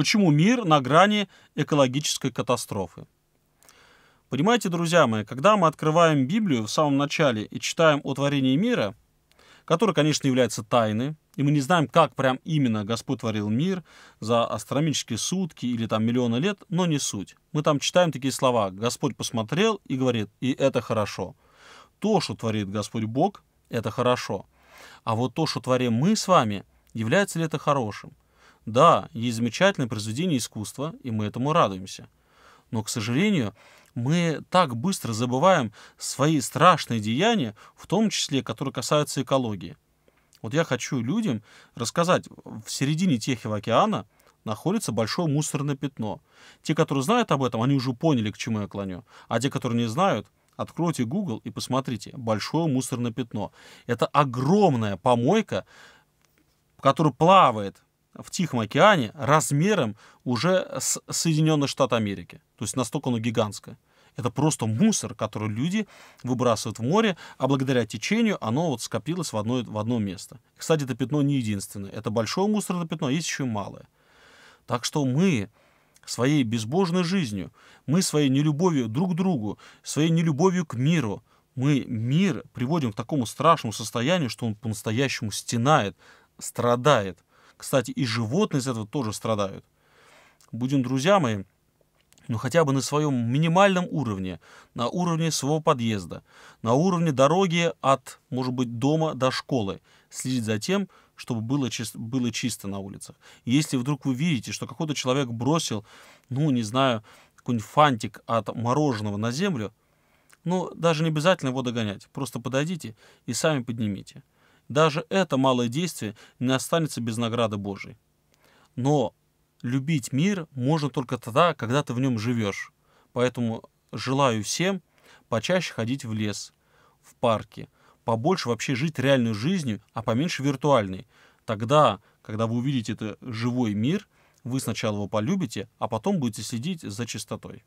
Почему мир на грани экологической катастрофы? Понимаете, друзья мои, когда мы открываем Библию в самом начале и читаем о творении мира, которое, конечно, является тайной, и мы не знаем, как прям именно Господь творил мир за астрономические сутки или там миллионы лет, но не суть. Мы там читаем такие слова. Господь посмотрел и говорит, и это хорошо. То, что творит Господь Бог, это хорошо. А вот то, что творим мы с вами, является ли это хорошим? Да, есть замечательное произведение искусства, и мы этому радуемся. Но, к сожалению, мы так быстро забываем свои страшные деяния, в том числе, которые касаются экологии. Вот я хочу людям рассказать, в середине Тихого океана находится большое мусорное пятно. Те, которые знают об этом, они уже поняли, к чему я клоню. А те, которые не знают, откройте Google и посмотрите. Большое мусорное пятно. Это огромная помойка, которая плавает в Тихом океане размером уже с Соединенные Штаты Америки. То есть настолько оно гигантское. Это просто мусор, который люди выбрасывают в море, а благодаря течению оно вот скопилось в одно, в одно место. Кстати, это пятно не единственное. Это большое мусорное пятно, а есть еще и малое. Так что мы своей безбожной жизнью, мы своей нелюбовью друг к другу, своей нелюбовью к миру, мы мир приводим к такому страшному состоянию, что он по-настоящему стенает, страдает – кстати, и животные из этого тоже страдают. Будем, друзья мои, ну хотя бы на своем минимальном уровне, на уровне своего подъезда, на уровне дороги от, может быть, дома до школы, следить за тем, чтобы было, чис- было чисто на улицах. Если вдруг вы видите, что какой-то человек бросил, ну, не знаю, какой-нибудь фантик от мороженого на землю, ну, даже не обязательно его догонять. Просто подойдите и сами поднимите. Даже это малое действие не останется без награды Божией. Но любить мир можно только тогда, когда ты в нем живешь. Поэтому желаю всем почаще ходить в лес, в парке, побольше вообще жить реальной жизнью, а поменьше виртуальной. Тогда, когда вы увидите это живой мир, вы сначала его полюбите, а потом будете следить за чистотой.